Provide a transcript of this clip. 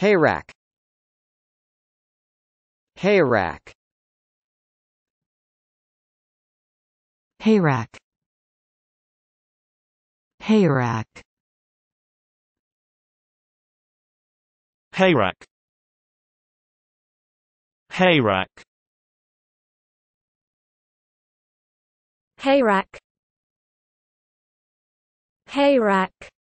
Hayrack. Hayrack. Hayrack. Hayrack. Hayrack. Hayrack. Hayrack. Hayrak